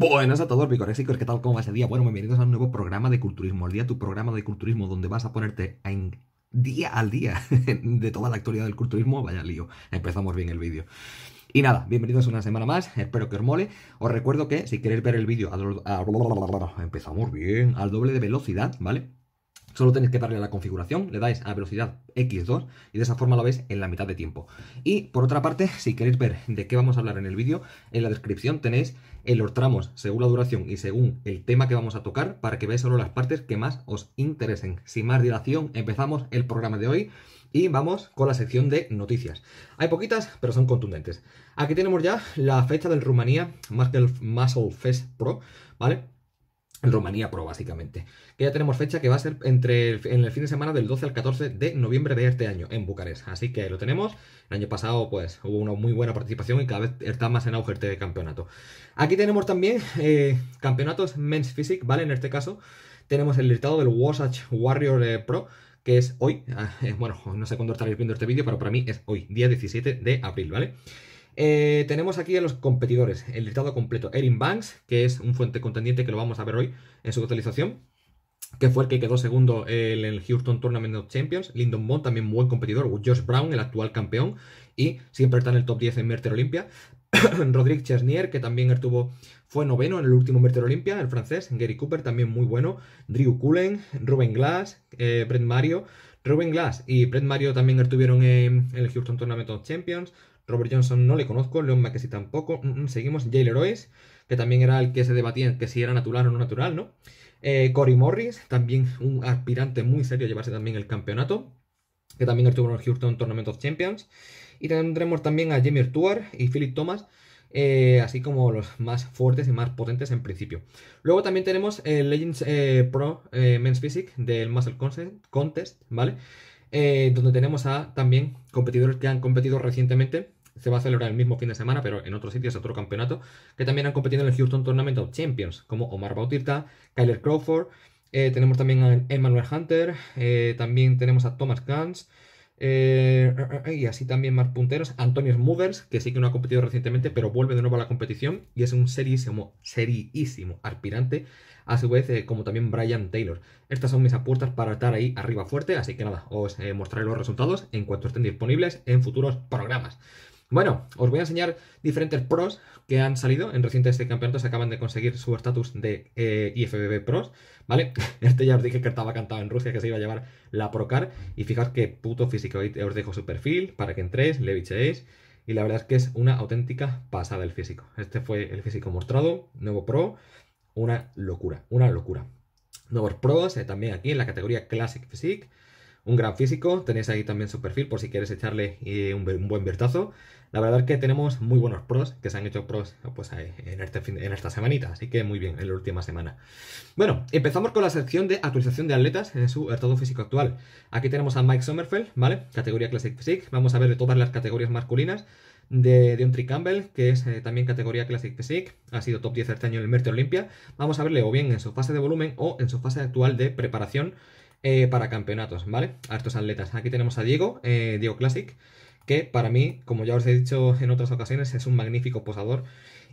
Buenas a todos, picorexicos, ¿qué tal? ¿Cómo va ese día? Bueno, bienvenidos a un nuevo programa de culturismo, el día tu programa de culturismo, donde vas a ponerte en... día al día de toda la actualidad del culturismo. Vaya lío, empezamos bien el vídeo. Y nada, bienvenidos una semana más, espero que os mole. Os recuerdo que si queréis ver el vídeo, empezamos bien, al doble de velocidad, ¿vale? Solo tenéis que darle a la configuración, le dais a velocidad X2 y de esa forma lo veis en la mitad de tiempo. Y por otra parte, si queréis ver de qué vamos a hablar en el vídeo, en la descripción tenéis el los tramos según la duración y según el tema que vamos a tocar para que veáis solo las partes que más os interesen. Sin más dilación, empezamos el programa de hoy y vamos con la sección de noticias. Hay poquitas, pero son contundentes. Aquí tenemos ya la fecha del Rumanía Muscle Fest Pro, ¿vale? Rumanía Pro, básicamente. Que ya tenemos fecha que va a ser entre el, en el fin de semana del 12 al 14 de noviembre de este año en Bucarest. Así que lo tenemos. El año pasado, pues, hubo una muy buena participación y cada vez está más en auge este campeonato. Aquí tenemos también eh, campeonatos Men's Physics, ¿vale? En este caso, tenemos el listado del Wasatch Warrior eh, Pro que es hoy, ah, eh, bueno, no sé cuándo estaréis viendo este vídeo, pero para mí es hoy, día 17 de abril, ¿vale? Eh, tenemos aquí a los competidores, el listado completo. Erin Banks, que es un fuente contendiente que lo vamos a ver hoy en su totalización, que fue el que quedó segundo en el Houston Tournament of Champions. Lyndon Bond, también buen competidor. Josh Brown, el actual campeón, y siempre está en el top 10 en Merter Olimpia. rodrick Chesnier, que también estuvo, fue noveno en el último Merter Olimpia, el francés. Gary Cooper, también muy bueno. Drew Cullen, Ruben Glass, brett eh, Brent Mario. Ruben Glass y Brett Mario también estuvieron en el Houston Tournament of Champions. Robert Johnson no le conozco, Leon McKessie tampoco. Mm, mm, seguimos, jay Royce, que también era el que se debatía que si era natural o no natural, ¿no? Eh, Cory Morris, también un aspirante muy serio a llevarse también el campeonato, que también estuvo en el Houston Tournament of Champions. Y tendremos también a Jamie Stewart y Philip Thomas, eh, así como los más fuertes y más potentes en principio. Luego también tenemos el Legends eh, Pro Men's Physique del Muscle Contest, ¿vale? donde tenemos a también competidores que han competido recientemente se va a celebrar el mismo fin de semana, pero en otros sitios, otro campeonato, que también han competido en el Houston Tournament of Champions, como Omar Bautista, Kyler Crawford, eh, tenemos también a Emmanuel Hunter, eh, también tenemos a Thomas Gans, eh, y así también más punteros. Antonio Smugers, que sí que no ha competido recientemente, pero vuelve de nuevo a la competición y es un serísimo, serísimo aspirante, a su vez como también Brian Taylor. Estas son mis apuestas para estar ahí arriba fuerte, así que nada, os mostraré los resultados en cuanto estén disponibles en futuros programas. Bueno, os voy a enseñar diferentes pros que han salido en recientes campeonatos, acaban de conseguir su estatus de eh, IFBB Pros, ¿vale? Este ya os dije que estaba cantado en Rusia, que se iba a llevar la Procar, y fijaos qué puto físico, Hoy os dejo su perfil para que entréis, le bicheéis, y la verdad es que es una auténtica pasada el físico. Este fue el físico mostrado, nuevo pro, una locura, una locura. Nuevos pros eh, también aquí en la categoría Classic Physique, un gran físico, tenéis ahí también su perfil por si quieres echarle eh, un, buen vertazo. La verdad es que tenemos muy buenos pros, que se han hecho pros pues, en, este en esta semanita, así que muy bien, en la última semana. Bueno, empezamos con la sección de actualización de atletas en su estado físico actual. Aquí tenemos a Mike Sommerfeld, ¿vale? Categoría Classic Physique, vamos a ver de todas las categorías masculinas de Deontry Campbell, que es eh, también categoría Classic Physique, ha sido top 10 este año en el Merte Olimpia. Vamos a verle o bien en su fase de volumen o en su fase actual de preparación eh, para campeonatos, ¿vale? A estos atletas. Aquí tenemos a Diego, eh, Diego Classic, que para mí, como ya os he dicho en otras ocasiones, es un magnífico posador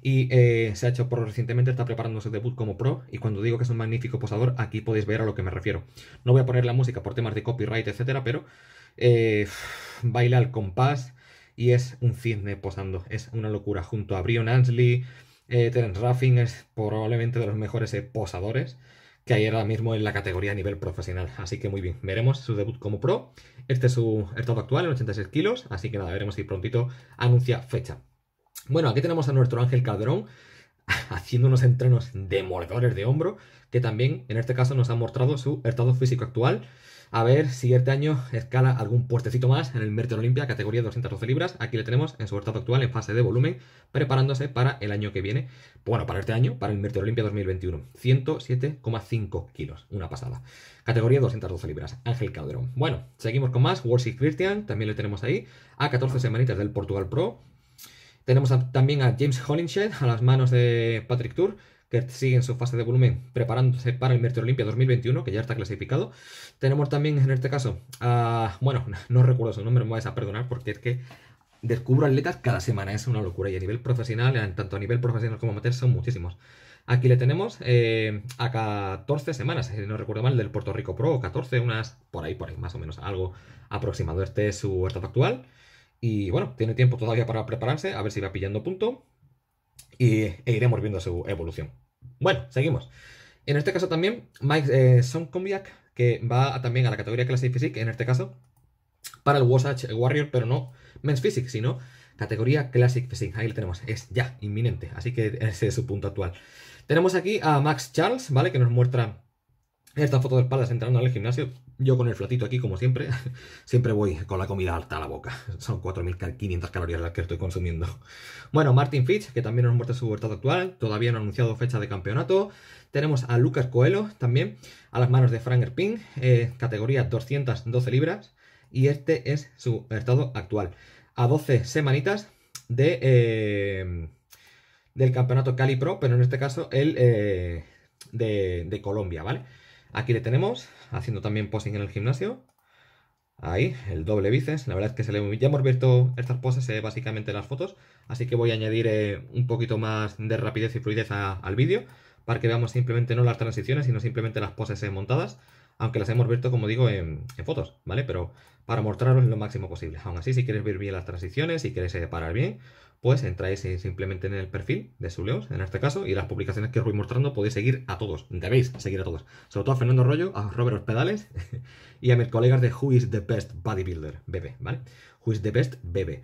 y eh, se ha hecho pro recientemente, está preparando su debut como pro y cuando digo que es un magnífico posador, aquí podéis ver a lo que me refiero. No voy a poner la música por temas de copyright, etcétera, pero baila al compás y es un cisne posando, es una locura, junto a Brion Ansley, Terence Ruffin es probablemente de los mejores posadores que hay ahora mismo en la categoría a nivel profesional. Así que muy bien, veremos su debut como pro. Este es su estado actual en 86 kilos, así que nada, veremos si prontito anuncia fecha. Bueno, aquí tenemos a nuestro Ángel Calderón haciendo unos entrenos mordores de hombro, que también en este caso nos ha mostrado su estado físico actual. A ver, si este año escala algún puertecito más en el Merton Olimpia, categoría 212 libras. Aquí le tenemos en su estado actual en fase de volumen, preparándose para el año que viene. Bueno, para este año, para el Merton Olimpia 2021. 107,5 kilos, una pasada. Categoría 212 libras, Ángel Calderón. Bueno, seguimos con más. Worsley Christian, también le tenemos ahí. A 14 semanitas del Portugal Pro. Tenemos también a James Hollingshed a las manos de Patrick Tour sigue en su fase de volumen preparándose para el Mercury Olimpia 2021, que ya está clasificado. Tenemos también en este caso Bueno, no recuerdo su nombre, me vais a perdonar porque es que descubro atletas cada semana, es una locura. Y a nivel profesional, tanto a nivel profesional como amateur, son muchísimos. Aquí le tenemos eh, a 14 semanas, si no recuerdo mal, del Puerto Rico Pro, 14, unas por ahí, por ahí, más o menos, algo aproximado. Este es su estado actual. Y bueno, tiene tiempo todavía para prepararse, a ver si va pillando punto. e iremos viendo su evolución. Bueno, seguimos. En este caso también, Mike eh, que va también a la categoría Classic Physique, en este caso, para el Wasatch Warrior, pero no Men's Physique, sino categoría Classic Physique. Ahí lo tenemos, es ya inminente, así que ese es su punto actual. Tenemos aquí a Max Charles, ¿vale? Que nos muestra esta foto de espaldas entrando al gimnasio, yo con el flatito aquí, como siempre, siempre voy con la comida alta a la boca. Son 4.500 calorías las que estoy consumiendo. Bueno, Martin Fitch, que también nos muestra su estado actual, todavía no ha anunciado fecha de campeonato. Tenemos a Lucas Coelho, también, a las manos de Frank Erping, eh, categoría 212 libras. Y este es su estado actual. A 12 semanitas eh, del campeonato Cali Pro, pero en este caso el eh, de Colombia, ¿vale? Aquí le tenemos, haciendo también posing en el gimnasio. Ahí, el doble bíceps. La verdad es que se le... ya hemos visto estas poses eh, básicamente en las fotos, así que voy a añadir eh, un poquito más de rapidez y fluidez al vídeo para que veamos simplemente no las transiciones, sino simplemente las poses eh, montadas, aunque las hemos visto, como digo, en, fotos, ¿vale? Pero para mostraros lo máximo posible. Aún así, si quieres ver bien las transiciones, si quieres parar bien, pues entráis simplemente en el perfil de suleos en este caso, y las publicaciones que os voy mostrando podéis seguir a todos, debéis seguir a todos, sobre todo a Fernando Rollo, a Robert Ospedales, y a mis colegas de Who is the Best Bodybuilder, Bebé, ¿vale? Who is the Best bebe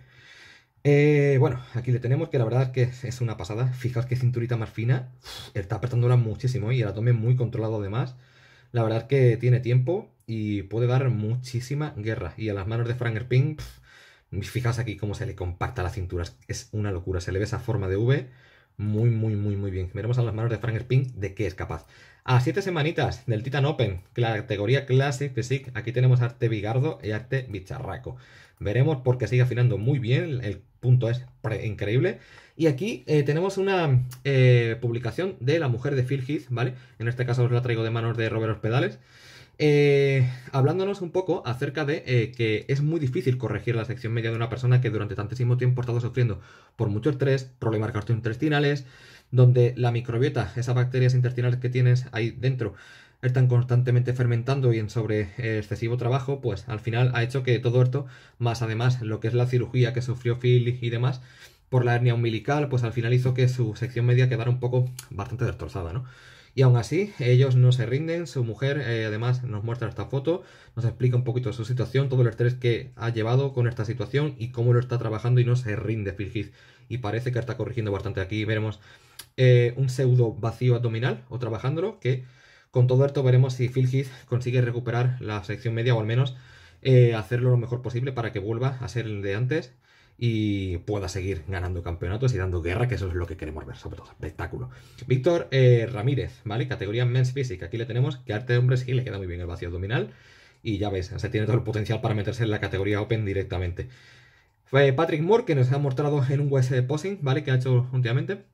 eh, bueno, aquí le tenemos que la verdad es que es una pasada. Fijaos qué cinturita más fina. Está apretándola muchísimo y el abdomen muy controlado además. La verdad es que tiene tiempo y puede dar muchísima guerra. Y a las manos de Frank Pink Fijaos aquí cómo se le compacta la cintura. Es una locura. Se le ve esa forma de V muy, muy, muy, muy bien. Veremos a las manos de Frank Spin de qué es capaz. A siete semanitas del Titan Open, categoría Classic Physique. Aquí tenemos arte bigardo y arte bicharraco. Veremos por qué sigue afinando muy bien. El punto es increíble. Y aquí eh, tenemos una eh, publicación de la mujer de Phil Heath, ¿vale? En este caso os la traigo de manos de Robert Hospedales eh, hablándonos un poco acerca de eh, que es muy difícil corregir la sección media de una persona que durante tantísimo tiempo ha estado sufriendo por mucho estrés, problemas gastrointestinales, donde la microbiota, esas bacterias intestinales que tienes ahí dentro, están constantemente fermentando y en sobre eh, excesivo trabajo, pues al final ha hecho que todo esto, más además lo que es la cirugía que sufrió Phil y demás, por la hernia umbilical, pues al final hizo que su sección media quedara un poco bastante destrozada, ¿no? Y aún así, ellos no se rinden. Su mujer, eh, además, nos muestra esta foto, nos explica un poquito su situación, todo el estrés que ha llevado con esta situación y cómo lo está trabajando y no se rinde Phil Y parece que está corrigiendo bastante. Aquí veremos eh, un pseudo vacío abdominal o trabajándolo que... Con todo esto veremos si Phil consigue recuperar la sección media o al menos eh, hacerlo lo mejor posible para que vuelva a ser el de antes y pueda seguir ganando campeonatos y dando guerra, que eso es lo que queremos ver, sobre todo espectáculo. Víctor eh, Ramírez, ¿vale? Categoría Men's Physique, aquí le tenemos, que arte de hombres y le queda muy bien el vacío abdominal. Y ya ves, se tiene todo el potencial para meterse en la categoría Open directamente. Fue eh, Patrick Moore, que nos ha mostrado en un WS Posing, ¿vale? Que ha hecho últimamente.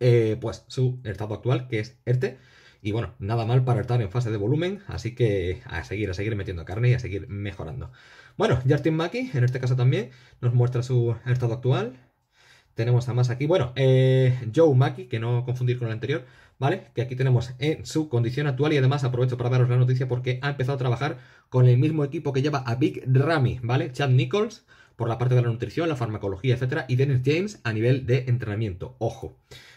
Eh, pues su estado actual, que es ERTE. Y bueno, nada mal para estar en fase de volumen, así que a seguir, a seguir metiendo carne y a seguir mejorando. Bueno, Jartin Maki, en este caso también, nos muestra su estado actual. Tenemos además aquí, bueno, eh, Joe Maki, que no confundir con el anterior, ¿vale? Que aquí tenemos en su condición actual y además aprovecho para daros la noticia porque ha empezado a trabajar con el mismo equipo que lleva a Big Ramy, ¿vale? Chad Nichols por la parte de la nutrición, la farmacología, etcétera, y Dennis James a nivel de entrenamiento. Ojo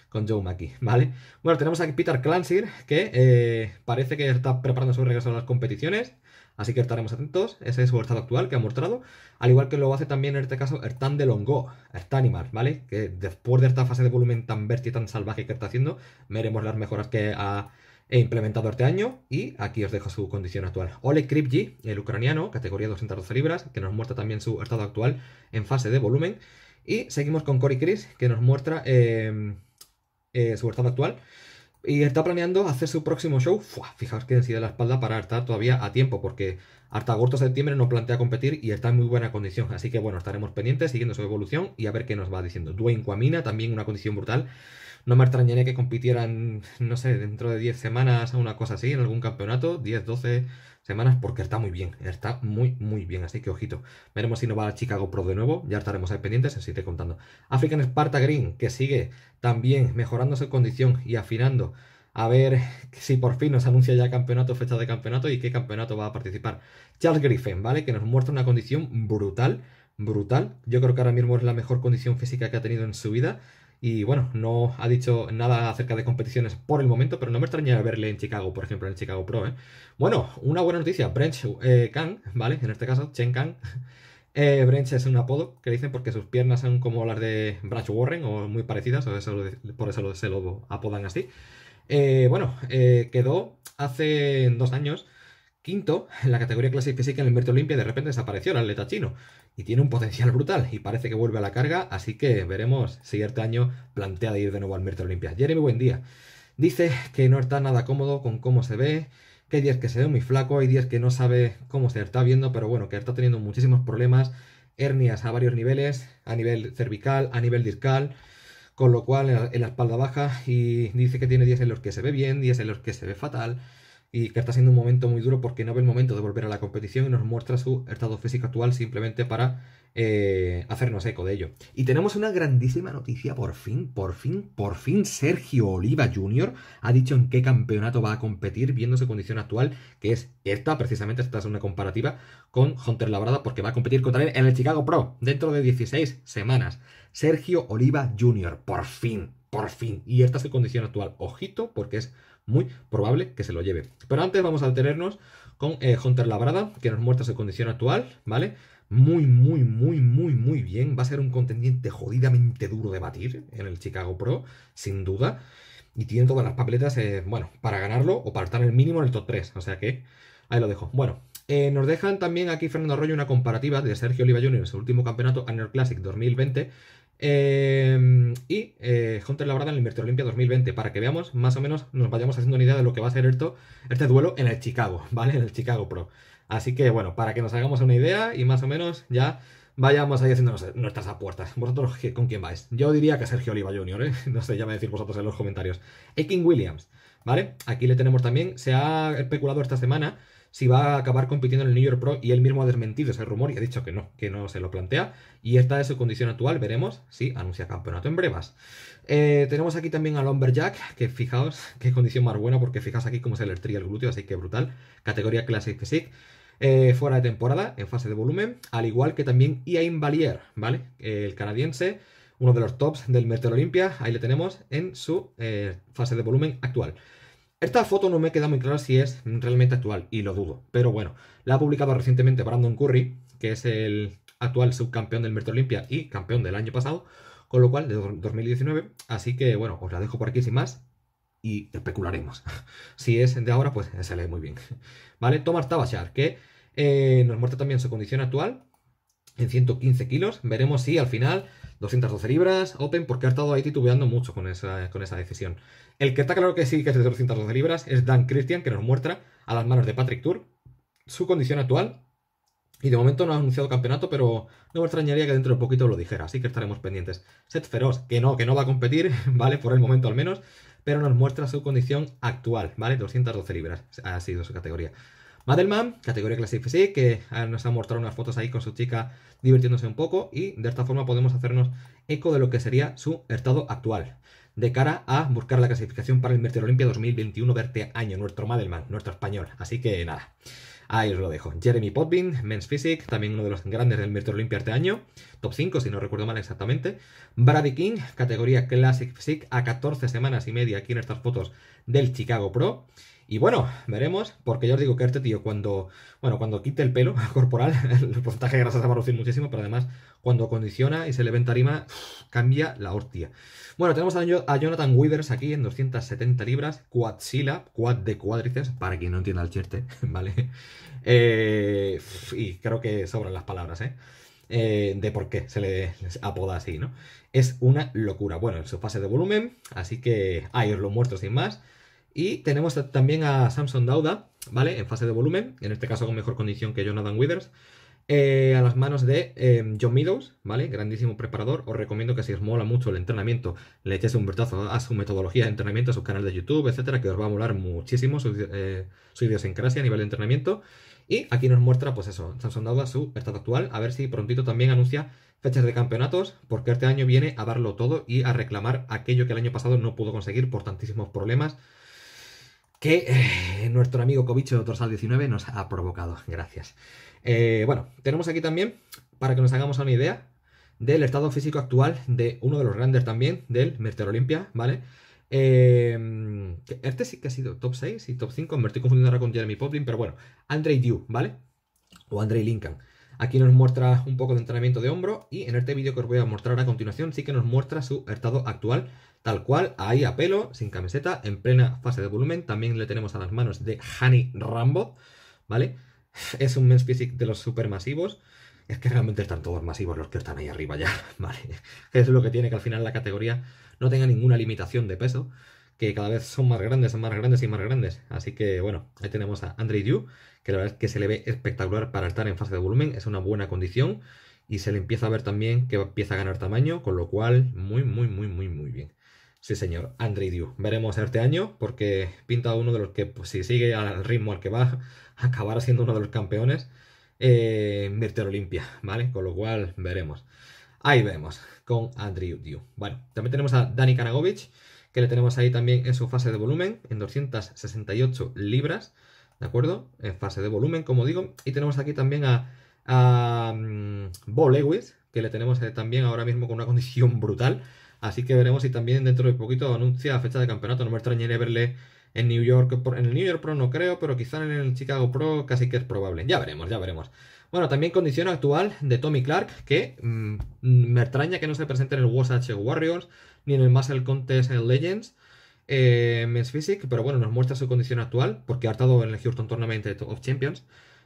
con Joe Mackey, ¿vale? Bueno, tenemos aquí Peter Clancy, que eh, parece que está preparando su regreso a las competiciones. Así que estaremos atentos. Ese es su estado actual que ha mostrado. Al igual que lo hace también en este caso Ertan de Longo, Ertanimar, ¿vale? Que después de esta fase de volumen tan verde y tan salvaje que está haciendo, veremos las mejoras que ha implementado este año. Y aquí os dejo su condición actual. Ole Kripji, el ucraniano, categoría 212 libras, que nos muestra también su estado actual en fase de volumen. Y seguimos con Cory Chris, que nos muestra eh, eh, su estado actual. Y está planeando hacer su próximo show. fijaos que decide la espalda para estar todavía a tiempo, porque hasta agosto septiembre no plantea competir y está en muy buena condición. Así que bueno, estaremos pendientes, siguiendo su evolución y a ver qué nos va diciendo. Dwayne Cuamina, también una condición brutal. No me extrañaría que compitieran, no sé, dentro de 10 semanas o una cosa así, en algún campeonato, 10, 12 semanas, porque está muy bien, está muy, muy bien. Así que ojito, veremos si no va a Chicago Pro de nuevo, ya estaremos ahí pendientes, Así te contando. African Sparta Green, que sigue también mejorando su condición y afinando a ver si por fin nos anuncia ya campeonato, fecha de campeonato y qué campeonato va a participar. Charles Griffin, ¿vale? Que nos muestra una condición brutal, brutal. Yo creo que ahora mismo es la mejor condición física que ha tenido en su vida. Y bueno, no ha dicho nada acerca de competiciones por el momento, pero no me extrañaría verle en Chicago, por ejemplo, en el Chicago Pro. ¿eh? Bueno, una buena noticia, Brent eh, Kang, ¿vale? En este caso, Chen Kang. Eh, Brench es un apodo que dicen porque sus piernas son como las de Brad Warren o muy parecidas, o por eso se lo apodan así. bueno, quedó hace dos años quinto en la categoría clase física en el Invierno Olimpia y de repente desapareció el atleta chino y tiene un potencial brutal y parece que vuelve a la carga, así que veremos si este año plantea ir de nuevo al Mirta Olimpia. Jeremy, buen día. Dice que no está nada cómodo con cómo se ve, que hay días que se ve muy flaco, hay días que no sabe cómo se está viendo, pero bueno, que está teniendo muchísimos problemas, hernias a varios niveles, a nivel cervical, a nivel discal, con lo cual en la, espalda baja y dice que tiene días en los que se ve bien, días en los que se ve fatal y que está siendo un momento muy duro porque no ve el momento de volver a la competición y nos muestra su estado físico actual simplemente para eh, hacernos eco de ello. Y tenemos una grandísima noticia, por fin, por fin, por fin Sergio Oliva Jr. ha dicho en qué campeonato va a competir viendo su condición actual, que es esta, precisamente esta es una comparativa con Hunter Labrada porque va a competir contra él en el Chicago Pro dentro de 16 semanas. Sergio Oliva Jr., por fin, por fin. Y esta es su condición actual, ojito, porque es muy probable que se lo lleve. Pero antes vamos a detenernos con eh, Hunter Labrada, que nos muestra su condición actual, ¿vale? Muy, muy, muy, muy, muy bien. Va a ser un contendiente jodidamente duro de batir en el Chicago Pro, sin duda. Y tiene todas las papeletas, eh, bueno, para ganarlo o para estar el mínimo en el top 3. O sea que ahí lo dejo. Bueno, eh, nos dejan también aquí Fernando Arroyo una comparativa de Sergio Oliva Jr. en su último campeonato Annual Classic 2020 Em, y eh, Hunter Labrada en el Invertir Olimpia 2020, para que veamos, más o menos, nos vayamos haciendo una idea de lo que va a ser esto, este duelo en el Chicago, ¿vale? En el Chicago Pro. Así que bueno, para que nos hagamos una idea y más o menos ya vayamos ahí haciendo nuestras apuestas. ¿Vosotros con quién vais? Yo diría que Sergio Oliva Jr., ¿eh? No sé, ya me decís vosotros en los comentarios. Ekin Williams, ¿vale? Aquí le tenemos también, se ha especulado esta semana si va a acabar compitiendo en el New York Pro y él mismo ha desmentido ese rumor y ha dicho que no, que no se lo plantea. Y esta es su condición actual, veremos si anuncia campeonato en brevas. Eh, tenemos aquí también a Lumberjack, que fijaos qué condición más buena, porque fijaos aquí cómo se le tría el glúteo, así que brutal. Categoría Classic Physique. Eh, fuera de temporada, en fase de volumen, al igual que también Iain Valier, ¿vale? El canadiense, uno de los tops del Metro Olimpia, ahí le tenemos en su eh, fase de volumen actual. Esta foto no me queda muy clara si es realmente actual, y lo dudo, pero bueno, la ha publicado recientemente Brandon Curry, que es el actual subcampeón del Merto Olimpia y campeón del año pasado, con lo cual, de 2019, así que bueno, os la dejo por aquí sin más y especularemos. si es de ahora, pues se lee muy bien. ¿Vale? Tomar Tabachar, que eh, nos muestra también su condición actual, en 115 kilos. Veremos si al final 212 libras, Open, porque ha estado ahí titubeando mucho con esa, con esa decisión. El que está claro que sí que es de 212 libras es Dan Christian, que nos muestra a las manos de Patrick Tour su condición actual. Y de momento no ha anunciado campeonato, pero no me extrañaría que dentro de poquito lo dijera, así que estaremos pendientes. Seth Feroz, que no, que no va a competir, ¿vale? Por el momento al menos, pero nos muestra su condición actual, ¿vale? 212 libras ha sido su categoría. Madelman, categoría Classic Physique, que nos ha mostrado unas fotos ahí con su chica divirtiéndose un poco y de esta forma podemos hacernos eco de lo que sería su estado actual de cara a buscar la clasificación para el Mertel Olimpia 2021 verte este año, nuestro Madelman, nuestro español. Así que nada, ahí os lo dejo. Jeremy Potvin, Men's Physique, también uno de los grandes del Mertel Olimpia este año, top 5 si no recuerdo mal exactamente. Brady King, categoría Classic Physique, a 14 semanas y media aquí en estas fotos del Chicago Pro. Y bueno, veremos, porque yo os digo que este tío cuando, bueno, cuando quite el pelo corporal, el porcentaje de grasa se va a reducir muchísimo, pero además cuando condiciona y se le venta rima, cambia la hostia. Bueno, tenemos a Jonathan Weavers aquí en 270 libras, quadzilla, quad de cuádriceps, para quien no entienda el chiste, ¿vale? Eh, y creo que sobran las palabras, ¿eh? Eh, de por qué se le apoda así, ¿no? Es una locura. Bueno, en su fase de volumen, así que ahí os lo muestro sin más. Y tenemos también a Samson Dauda, ¿vale? En fase de volumen, en este caso con mejor condición que Jonathan Withers. Eh, a las manos de em, John Meadows, ¿vale? Grandísimo preparador. Os recomiendo que si os mola mucho el entrenamiento, le echéis un vistazo a su metodología de entrenamiento, a su canal de YouTube, etcétera, que os va a molar muchísimo su, eh, su idiosincrasia a nivel de entrenamiento. Y aquí nos muestra, pues eso, Samson Dauda, su estado actual. A ver si prontito también anuncia fechas de campeonatos, porque este año viene a darlo todo y a reclamar aquello que el año pasado no pudo conseguir por tantísimos problemas que eh, nuestro amigo Covicho Torsal 19 nos ha provocado. Gracias. Eh, bueno, tenemos aquí también, para que nos hagamos una idea, del estado físico actual de uno de los grandes también, del Merter Olimpia, ¿vale? Eh, este sí que ha sido top 6 y top 5, me estoy confundiendo ahora con Jeremy Poplin, pero bueno, Andrei Diu, ¿vale? O Andrei Lincoln. Aquí nos muestra un poco de entrenamiento de hombro y en este vídeo que os voy a mostrar a continuación sí que nos muestra su estado actual Tal cual, ahí a pelo, sin camiseta, en plena fase de volumen. También le tenemos a las manos de Honey Rambo, ¿vale? Es un Men's Physique de los supermasivos. Es que realmente están todos masivos los que están ahí arriba ya, ¿vale? Es lo que tiene que al final la categoría no tenga ninguna limitación de peso, que cada vez son más grandes, son más grandes y más grandes. Así que bueno, ahí tenemos a Andre Yu, que la verdad es que se le ve espectacular para estar en fase de volumen, es una buena condición y se le empieza a ver también que empieza a ganar tamaño, con lo cual muy, muy, muy, muy, muy bien. Sí, señor, Andrew Diu. Veremos este año porque pinta uno de los que, pues, si sigue al ritmo al que va, acabará siendo uno de los campeones. Eh, Virtual Olimpia, ¿vale? Con lo cual veremos. Ahí vemos con Andrew Diu. Bueno, también tenemos a Dani Karagovic, que le tenemos ahí también en su fase de volumen, en 268 libras, ¿de acuerdo? En fase de volumen, como digo. Y tenemos aquí también a, a mm, Lewis, que le tenemos eh, también ahora mismo con una condición brutal Así que veremos si también dentro de poquito anuncia fecha de campeonato. No me extrañaría verle en New York, en el New York Pro no creo, pero quizá en el Chicago Pro casi que es probable. Ya veremos, ya veremos. Bueno, también condición actual de Tommy Clark, que mm, me extraña que no se presente en el Wasatch Warriors ni en el Muscle Contest Legends. Eh, Men's Physics, pero bueno, nos muestra su condición actual, porque ha estado en el Houston Tournament of Champions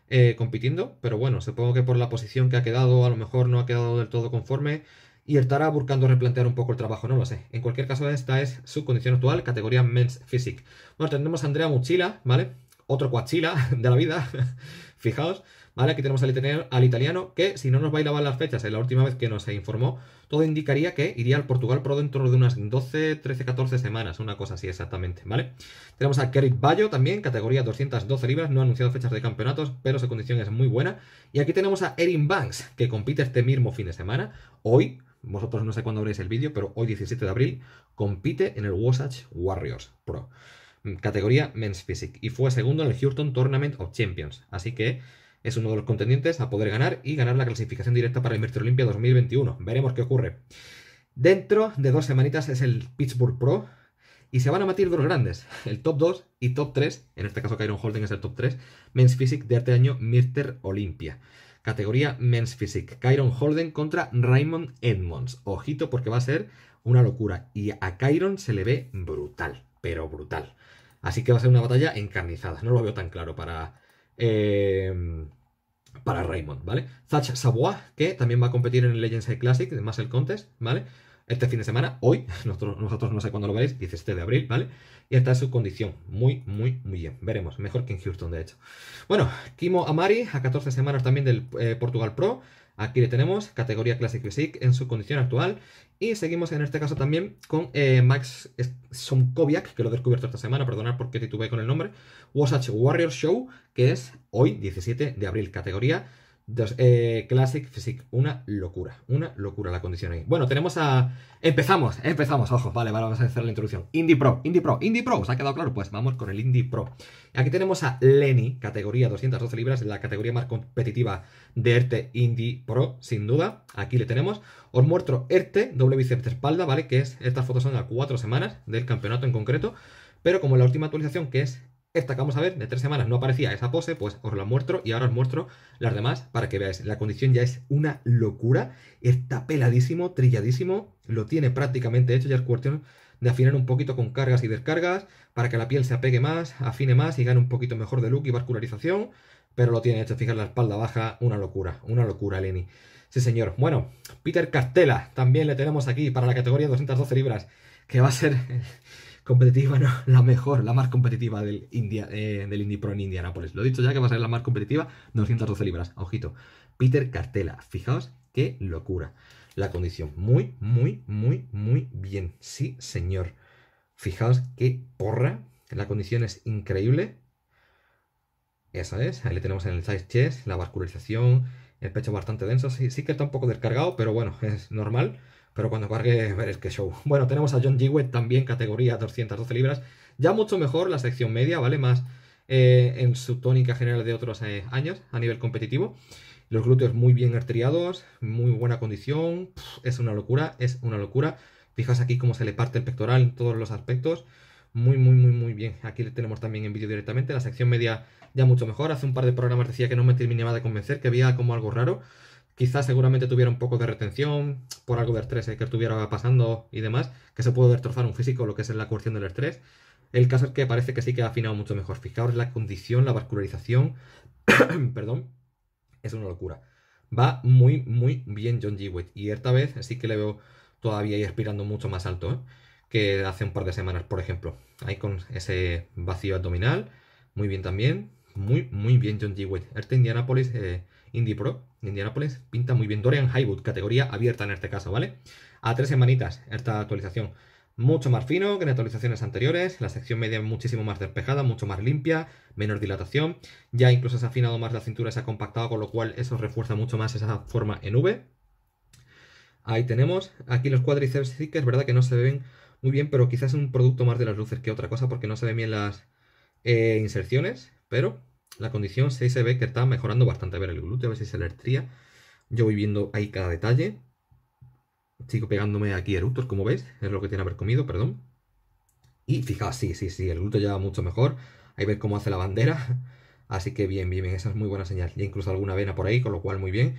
eh, compitiendo, pero bueno, supongo que por la posición que ha quedado, a lo mejor no ha quedado del todo conforme, y estará buscando replantear un poco el trabajo, no lo sé. En cualquier caso, esta es su condición actual, categoría Men's Physique. Bueno, tenemos a Andrea Muchila, ¿vale? Otro Coachila de la vida, fijaos, ¿vale? Aquí tenemos al italiano, que, si no nos bailaban las fechas en la última vez que nos informó, todo indicaría que iría al Portugal Pro dentro de unas 12, 13, 14 semanas, una cosa así exactamente, ¿vale? Tenemos a Kerry Bayo también, categoría 212 libras, no ha anunciado fechas de campeonatos, pero su condición es muy buena. Y aquí tenemos a Erin Banks, que compite este mismo fin de semana, hoy, vosotros no sé cuándo veréis el vídeo, pero hoy 17 de abril compite en el Wasatch Warriors Pro, mm, categoría Men's Physique, y fue segundo en el Houston Tournament of Champions. Así que es uno de los contendientes a poder ganar y ganar la clasificación directa para el Mr. Olimpia 2021. Veremos qué ocurre. Dentro de dos semanitas es el Pittsburgh Pro y se van a matar dos grandes, el top 2 y top 3, en este caso Kyron Holding es el top 3, Men's Physique de este año Mr. Olympia categoría Men's Physique. Kyron Holden contra Raymond Edmonds. Ojito porque va a ser una locura. Y a Kyron se le ve brutal, pero brutal. Así que va a ser una batalla encarnizada. No lo veo tan claro para... Em, para Raymond, ¿vale? Zach Savoy, que también va a competir en el Legends Classic, además el Contest, ¿vale? este fin de semana, hoy, nosotros, nosotros no sé cuándo lo veréis, 17 de abril, ¿vale? Y esta es su condición, muy, muy, muy bien, veremos, mejor que en Houston, de hecho. Bueno, Kimo Amari, a 14 semanas también del eh, Portugal Pro, aquí le tenemos, categoría Classic Physique en su condición actual, y seguimos en este caso también con eh, Max Sonkoviak, que lo he descubierto esta semana, perdonad porque titubeé con el nombre, Wasatch Warrior Show, que es hoy, 17 de abril, categoría eh, Classic Physique, una locura, una locura la condición ahí. Bueno, tenemos a... Empezamos, empezamos, ojo, vale, vale, vamos a hacer la introducción. Indie Pro, Indie Pro, Indie Pro, ¿os ha quedado claro? Pues vamos con el Indie Pro. Aquí tenemos a Lenny, categoría 212 libras, la categoría más competitiva de ERTE Indie Pro, sin duda. Aquí le tenemos. Os muestro ERTE, doble bíceps de espalda, ¿vale? Que es, estas fotos son las cuatro semanas del campeonato en concreto. Pero como la última actualización, que es esta que vamos a ver, de tres semanas no aparecía esa pose, pues os la muestro y ahora os muestro las demás para que veáis. La condición ya es una locura, está peladísimo, trilladísimo, lo tiene prácticamente hecho, ya es cuestión de afinar un poquito con cargas y descargas para que la piel se apegue más, afine más y gane un poquito mejor de look y vascularización, pero lo tiene hecho, fijar la espalda baja, una locura, una locura Lenny. Sí señor, bueno, Peter Castela también le tenemos aquí para la categoría 212 libras, que va a ser competitiva, no, la mejor, la más competitiva del, India, eh, del Indy Pro en Indianapolis. Lo he dicho ya que va a ser la más competitiva, 212 libras, ojito. Peter Cartela, fijaos qué locura. La condición, muy, muy, muy, muy bien, sí señor. Fijaos qué porra, la condición es increíble. Esa es, ahí le tenemos en el size chest, la vascularización, el pecho bastante denso, sí, sí que está un poco descargado, pero bueno, es normal pero cuando cargue veréis qué show. Bueno, tenemos a John Webb también, categoría 212 libras. Ya mucho mejor la sección media, ¿vale? Más eh, en su tónica general de otros eh, años a nivel competitivo. Los glúteos muy bien arteriados, muy buena condición. es una locura, es una locura. Fijaos aquí cómo se le parte el pectoral en todos los aspectos. Muy, muy, muy, muy bien. Aquí le tenemos también en vídeo directamente. La sección media ya mucho mejor. Hace un par de programas decía que no me terminaba de convencer, que había como algo raro quizás seguramente tuviera un poco de retención por algo de estrés eh, que estuviera pasando y demás, que se puede destrozar un físico, lo que es la coerción del estrés. El caso es que parece que sí que ha afinado mucho mejor. Fijaos la condición, la vascularización, perdón, es una locura. Va muy, muy bien John G. Y esta vez sí que le veo todavía respirando mucho más alto ¿eh? que hace un par de semanas, por ejemplo. Ahí con ese vacío abdominal, muy bien también. Muy, muy bien John G. Este Indianapolis eh, Indie Pro Indianapolis. Pinta muy bien. Dorian Highwood, categoría abierta en este caso, ¿vale? A tres semanitas esta actualización. Mucho más fino que en actualizaciones anteriores. La sección media muchísimo más despejada, mucho más limpia, menor dilatación. Ya incluso se ha afinado más la cintura, se ha compactado, con lo cual eso refuerza mucho más esa forma en V. Ahí tenemos. Aquí los cuadriceps, sí que es verdad que no se ven muy bien, pero quizás es un producto más de las luces que otra cosa porque no se ven bien las eh, inserciones. Pero la condición 6 se ve que está mejorando bastante. A ver el glúteo, a ver si se le estría. Yo voy viendo ahí cada detalle. Sigo pegándome aquí eructos, como veis. Es lo que tiene haber comido, perdón. Y fijaos, sí, sí, sí, el glúteo ya va mucho mejor. Ahí veis cómo hace la bandera. Así que bien, bien, bien. Esa es muy buena señal. Ya incluso alguna vena por ahí, con lo cual muy bien.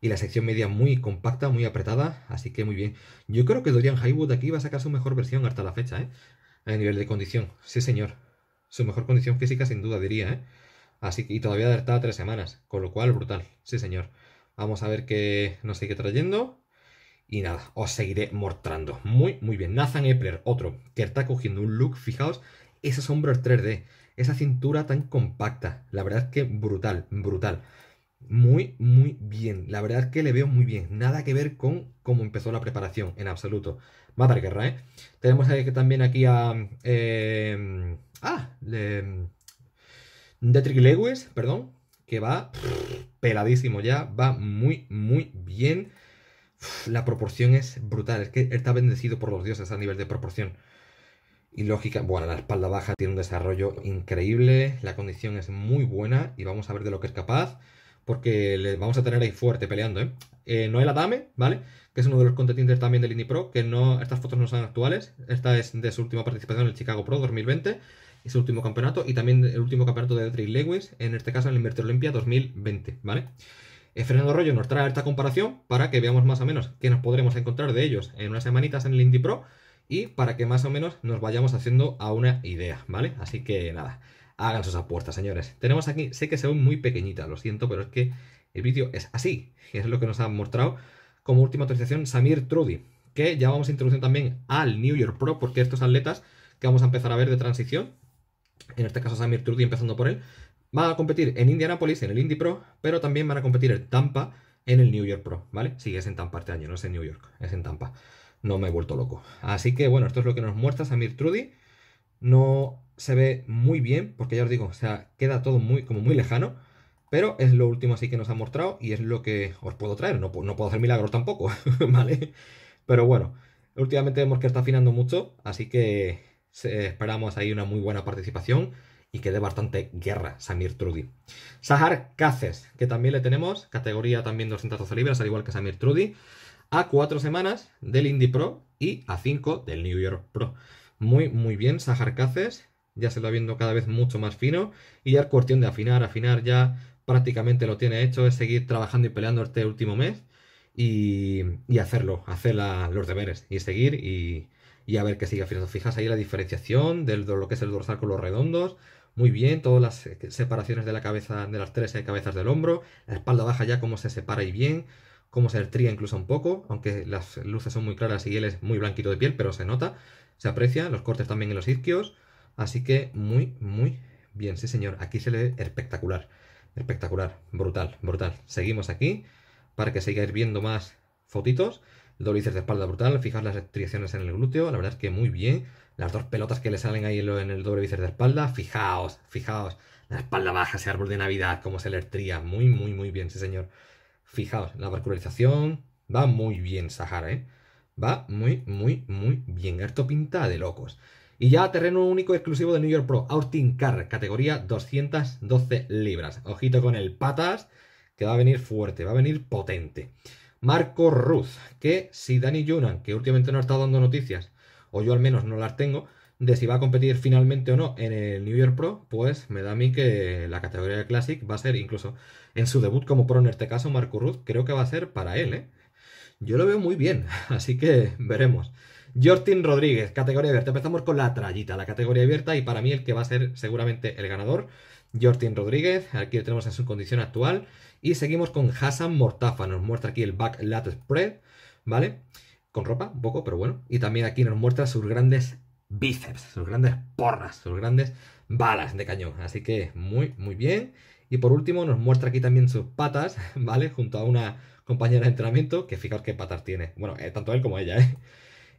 Y la sección media muy compacta, muy apretada. Así que muy bien. Yo creo que Dorian Highwood aquí va a sacar su mejor versión hasta la fecha, ¿eh? A nivel de condición. Sí, señor. Su mejor condición física, sin duda, diría, ¿eh? Así que y todavía está tres semanas, con lo cual brutal, sí señor. Vamos a ver qué nos sigue trayendo. Y nada, os seguiré mostrando. Muy, muy bien. Nathan Epler, otro, que está cogiendo un look, fijaos, esos hombros 3D, esa cintura tan compacta. La verdad es que brutal, brutal. Muy, muy bien. La verdad es que le veo muy bien. Nada que ver con cómo empezó la preparación, en absoluto. el guerra, ¿eh? Tenemos también aquí a... Eh, ah, le, Detrick Lewis, perdón, que va peladísimo ya, va muy, muy bien. La proporción es brutal, es que está bendecido por los dioses a nivel de proporción. Y lógica, bueno, la espalda baja tiene un desarrollo increíble, la condición es muy buena y vamos a ver de lo que es capaz porque le vamos a tener ahí fuerte peleando, ¿eh? eh Noel Adame, ¿vale? Que es uno de los contendientes también del Indie Pro, que no, estas fotos no son actuales, esta es de su última participación en el Chicago Pro 2020, es su último campeonato, y también el último campeonato de Drake Lewis, en este caso en el Inverter Olympia 2020, ¿vale? Eh, Fernando Rollo nos trae esta comparación para que veamos más o menos qué nos podremos encontrar de ellos en unas semanitas en el Indie Pro, y para que más o menos nos vayamos haciendo a una idea, ¿vale? Así que nada. Hagan sus apuestas, señores. Tenemos aquí, sé que se ve muy pequeñita, lo siento, pero es que el vídeo es así. es lo que nos han mostrado como última autorización Samir Trudy, que ya vamos a introducir también al New York Pro, porque estos atletas que vamos a empezar a ver de transición, en este caso Samir Trudy empezando por él, van a competir en Indianapolis, en el Indy Pro, pero también van a competir en Tampa, en el New York Pro, ¿vale? Sí, es en Tampa este año, no es en New York, es en Tampa. No me he vuelto loco. Así que bueno, esto es lo que nos muestra Samir Trudy. No se ve muy bien, porque ya os digo, o sea, queda todo muy, como muy lejano, pero es lo último así que nos ha mostrado y es lo que os puedo traer, no, no puedo hacer milagros tampoco, ¿vale? Pero bueno, últimamente vemos que está afinando mucho, así que esperamos ahí una muy buena participación y que dé bastante guerra Samir Trudy. Sahar Caces, que también le tenemos, categoría también 212 libras, al igual que Samir Trudy, a cuatro semanas del Indie Pro y a 5 del New York Pro. Muy, muy bien, Sahar Caces, ya se lo va viendo cada vez mucho más fino y ya es cuestión de afinar, afinar ya prácticamente lo tiene hecho, es seguir trabajando y peleando este último mes y, hacerlo, hacer los deberes y seguir y, a ver qué sigue afinando. Fijas ahí la diferenciación de lo que es el dorsal con los redondos, muy bien, todas las separaciones de la cabeza, de las tres eh, cabezas del hombro, la espalda baja ya como se separa y bien, cómo se tría incluso un poco, aunque las luces son muy claras y él es muy blanquito de piel, pero se nota, se aprecia, los cortes también en los isquios, Así que muy, muy bien, sí señor. Aquí se le ve espectacular, espectacular, brutal, brutal. Seguimos aquí para que sigáis viendo más fotitos. El doble de espalda brutal, fijaos las estriaciones en el glúteo, la verdad es que muy bien. Las dos pelotas que le salen ahí en el doble bíceps de espalda, fijaos, fijaos. La espalda baja, ese árbol de Navidad, como se le estría. Muy, muy, muy bien, sí señor. Fijaos, la vascularización va muy bien, Sahara, ¿eh? Va muy, muy, muy bien. Esto pinta de locos. Y ya terreno único exclusivo de New York Pro, Austin Carr, categoría 212 libras. Ojito con el patas, que va a venir fuerte, va a venir potente. Marco Ruz, que si Danny Yunan, que últimamente no ha estado dando noticias, o yo al menos no las tengo, de si va a competir finalmente o no en el New York Pro, pues me da a mí que la categoría de Classic va a ser incluso en su debut como pro, en este caso Marco Ruz, creo que va a ser para él, ¿eh? Yo lo veo muy bien, así que veremos. Jortin Rodríguez, categoría abierta. Empezamos con la trallita, la categoría abierta y para mí el que va a ser seguramente el ganador. Jortin Rodríguez, aquí lo tenemos en su condición actual. Y seguimos con Hassan Mortafa, nos muestra aquí el back lat spread, ¿vale? Con ropa, un poco, pero bueno. Y también aquí nos muestra sus grandes bíceps, sus grandes porras, sus grandes balas de cañón. Así que muy, muy bien. Y por último nos muestra aquí también sus patas, ¿vale? Junto a una compañera de entrenamiento, que fijaos qué patas tiene. Bueno, eh, tanto él como ella, ¿eh?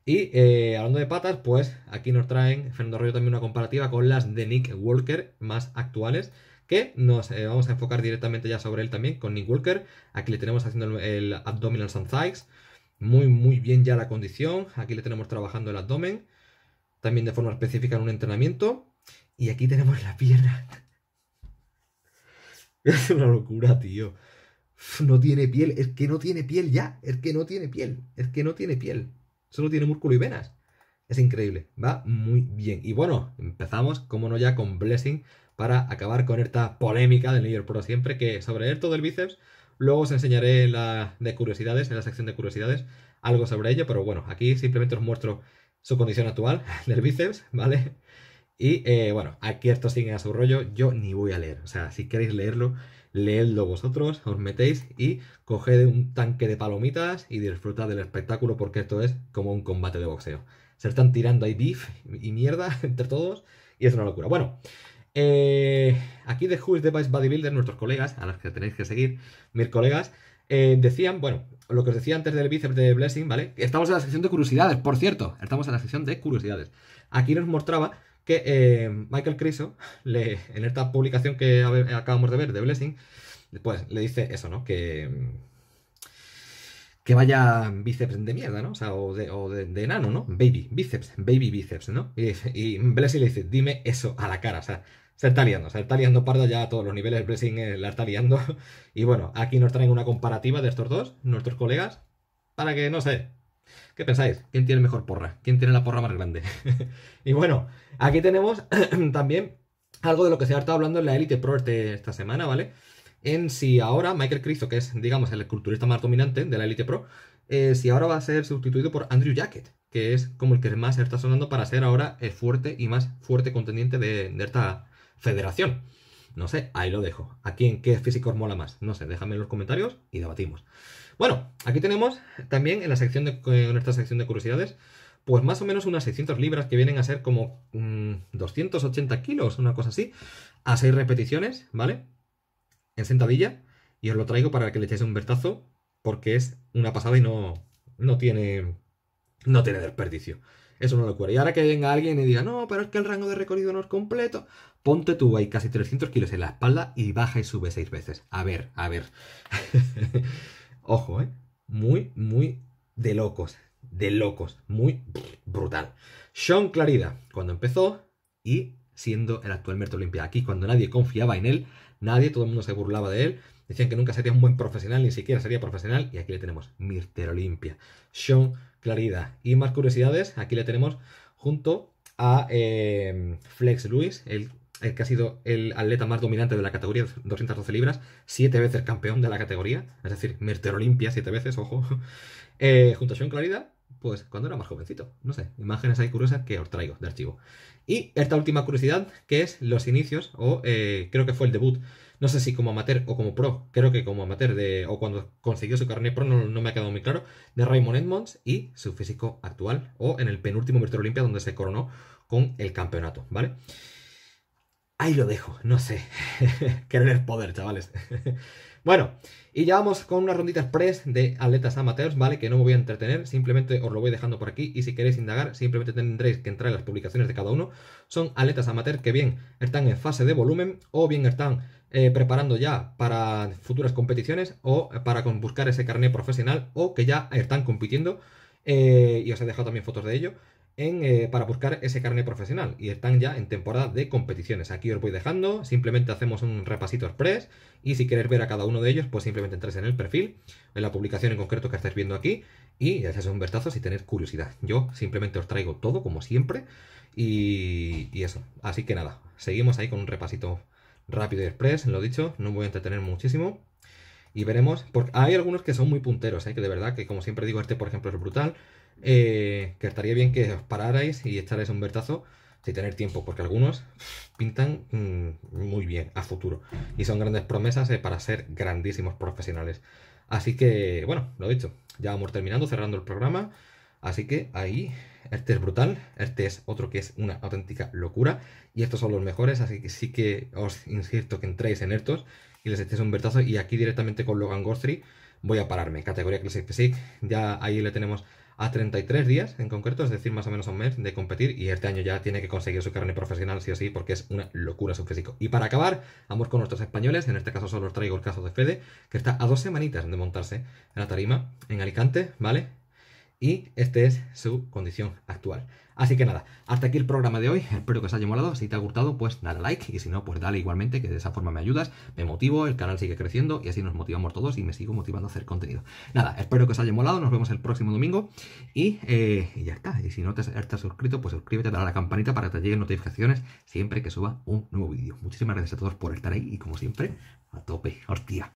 Y eh, hablando de patas, pues aquí nos traen Fernando Rollo también una comparativa con las de Nick Walker más actuales, que nos eh, vamos a enfocar directamente ya sobre él también con Nick Walker. Aquí le tenemos haciendo el, abdominal abdominal Thighs, muy muy bien ya la condición, aquí le tenemos trabajando el abdomen, también de forma específica en un entrenamiento, y aquí tenemos la pierna. es una locura, tío. No tiene piel, es que no tiene piel ya, es que no tiene piel, es que no tiene piel. Solo tiene músculo y venas. Es increíble, va muy bien. Y bueno, empezamos, como no ya, con Blessing para acabar con esta polémica del New York Pro siempre, que sobre todo del bíceps, luego os enseñaré la de curiosidades, en la sección de curiosidades, algo sobre ello, pero bueno, aquí simplemente os muestro su condición actual del bíceps, ¿vale? Y eh, bueno, aquí esto sigue a su rollo, yo ni voy a leer, o sea, si queréis leerlo, leedlo vosotros, os metéis y coged un tanque de palomitas y disfrutad del espectáculo porque esto es como un combate de boxeo. Se están tirando ahí beef y mierda entre todos y es una locura. Bueno, eh, aquí de Who is the Vice Bodybuilder, nuestros colegas, a los que tenéis que seguir, mis colegas, eh, decían, bueno, lo que os decía antes del bíceps de Blessing, ¿vale? Estamos en la sección de curiosidades, por cierto, estamos en la sección de curiosidades. Aquí nos mostraba que eh, Michael Criso, le, en esta publicación que acabamos de ver de Blessing, pues le dice eso, ¿no? Que, que vaya bíceps de mierda, ¿no? O sea, o de, o enano, ¿no? Baby, bíceps, baby bíceps, ¿no? Y, Blessing le dice, dime eso a la cara, o sea, se está liando, se está liando parda ya a todos los niveles, Blessing eh, la está liando. Y bueno, aquí nos traen una comparativa de estos dos, nuestros colegas, para que, no sé, ¿Qué pensáis? ¿Quién tiene mejor porra? ¿Quién tiene la porra más grande? y bueno, aquí tenemos también algo de lo que se ha estado hablando en la Elite Pro este, esta semana, ¿vale? En si ahora Michael Cristo, que es, digamos, el esculturista más dominante de la Elite Pro, eh, si ahora va a ser sustituido por Andrew Jacket, que es como el que más se está sonando para ser ahora el fuerte y más fuerte contendiente de, de esta federación. No sé, ahí lo dejo. ¿A quién qué físico os mola más? No sé, déjame en los comentarios y debatimos. Bueno, aquí tenemos también en la sección de nuestra sección de curiosidades, pues más o menos unas 600 libras que vienen a ser como 280 mm, kilos, una cosa así, a 6 repeticiones, ¿vale? En sentadilla. Y os lo traigo para que le echéis un vertazo, porque es una pasada y no, no tiene no tiene desperdicio. lo una locura. Y ahora que venga alguien y diga, no, pero es que el rango de recorrido no es completo. Ponte tú ahí casi 300 kilos en la espalda y baja y sube seis veces. A ver, a ver. Ojo, ¿eh? Muy, muy de locos. De locos. Muy brutal. Sean Clarida, cuando empezó y siendo el actual Merto Olimpia. Aquí, cuando nadie confiaba en él, nadie, todo el mundo se burlaba de él. Decían que nunca sería un buen profesional, ni siquiera sería profesional. Y aquí le tenemos Mirter Olimpia, Sean Clarida. Y más curiosidades, aquí le tenemos junto a eh, Flex Luis, el eh, que ha sido el atleta más dominante de la categoría, 212 libras, siete veces campeón de la categoría, es decir, Merter Olimpia siete veces, ojo, eh, junto a Clarida, pues cuando era más jovencito, no sé, imágenes ahí curiosas que os traigo de archivo. Y esta última curiosidad, que es los inicios, o eh, creo que fue el debut, no sé si como amateur o como pro, creo que como amateur, de, o cuando consiguió su carnet pro, no, me ha quedado muy claro, de Raymond Edmonds y su físico actual, o en el penúltimo Merter donde se coronó con el campeonato, ¿vale? vale Ahí lo dejo, no sé. Querer poder, chavales. bueno, y ya vamos con unas ronditas express de atletas amateurs, ¿vale? Que no me voy a entretener, simplemente os lo voy dejando por aquí. Y si queréis indagar, simplemente tendréis que entrar en las publicaciones de cada uno. Son atletas amateurs que bien están en fase de volumen o bien están eh, preparando ya para futuras competiciones o para buscar ese carnet profesional o que ya están compitiendo. Eh, y os he dejado también fotos de ello. Eh, para buscar ese carnet profesional y están ya en temporada de competiciones. Aquí os voy dejando, simplemente hacemos un repasito express y si queréis ver a cada uno de ellos, pues simplemente entráis en el perfil, en la publicación en concreto que estáis viendo aquí y hacéis un vertazo si tenéis curiosidad. Yo simplemente os traigo todo como siempre y, eso. Así que nada, seguimos ahí con un repasito rápido y express, lo dicho, no me voy a entretener muchísimo y veremos, porque hay algunos que son muy punteros, ¿eh? que de verdad que como siempre digo, este por ejemplo es brutal. Eh, que estaría bien que os pararais y echarais un vertazo si tener tiempo, porque algunos pintan mm, muy bien a futuro y son grandes promesas eh, para ser grandísimos profesionales. Así que, bueno, lo he dicho, ya vamos terminando, cerrando el programa. Así que ahí, este es brutal, este es otro que es una auténtica locura y estos son los mejores, así que sí que os insisto que entréis en estos y les echéis un vertazo y aquí directamente con Logan Gostry voy a pararme. Categoría Classic Physique, ya ahí le tenemos a 33 días en concreto, es decir, más o menos un mes de competir y este año ya tiene que conseguir su carne profesional sí o sí porque es una locura su físico. Y para acabar, vamos con nuestros españoles, en este caso solo traigo el caso de Fede, que está a dos semanitas de montarse en la tarima en Alicante, ¿vale? Y esta es su condición actual. Así que nada, hasta aquí el programa de hoy. Espero que os haya molado. Si te ha gustado, pues dale like. Y si no, pues dale igualmente, que de esa forma me ayudas, me motivo, el canal sigue creciendo y así nos motivamos todos y me sigo motivando a hacer contenido. Nada, espero que os haya molado. Nos vemos el próximo domingo. Y, eh, y ya está. Y si no te has suscrito, pues suscríbete, dale a la campanita para que te lleguen notificaciones siempre que suba un nuevo vídeo. Muchísimas gracias a todos por estar ahí y como siempre, a tope. Hostia.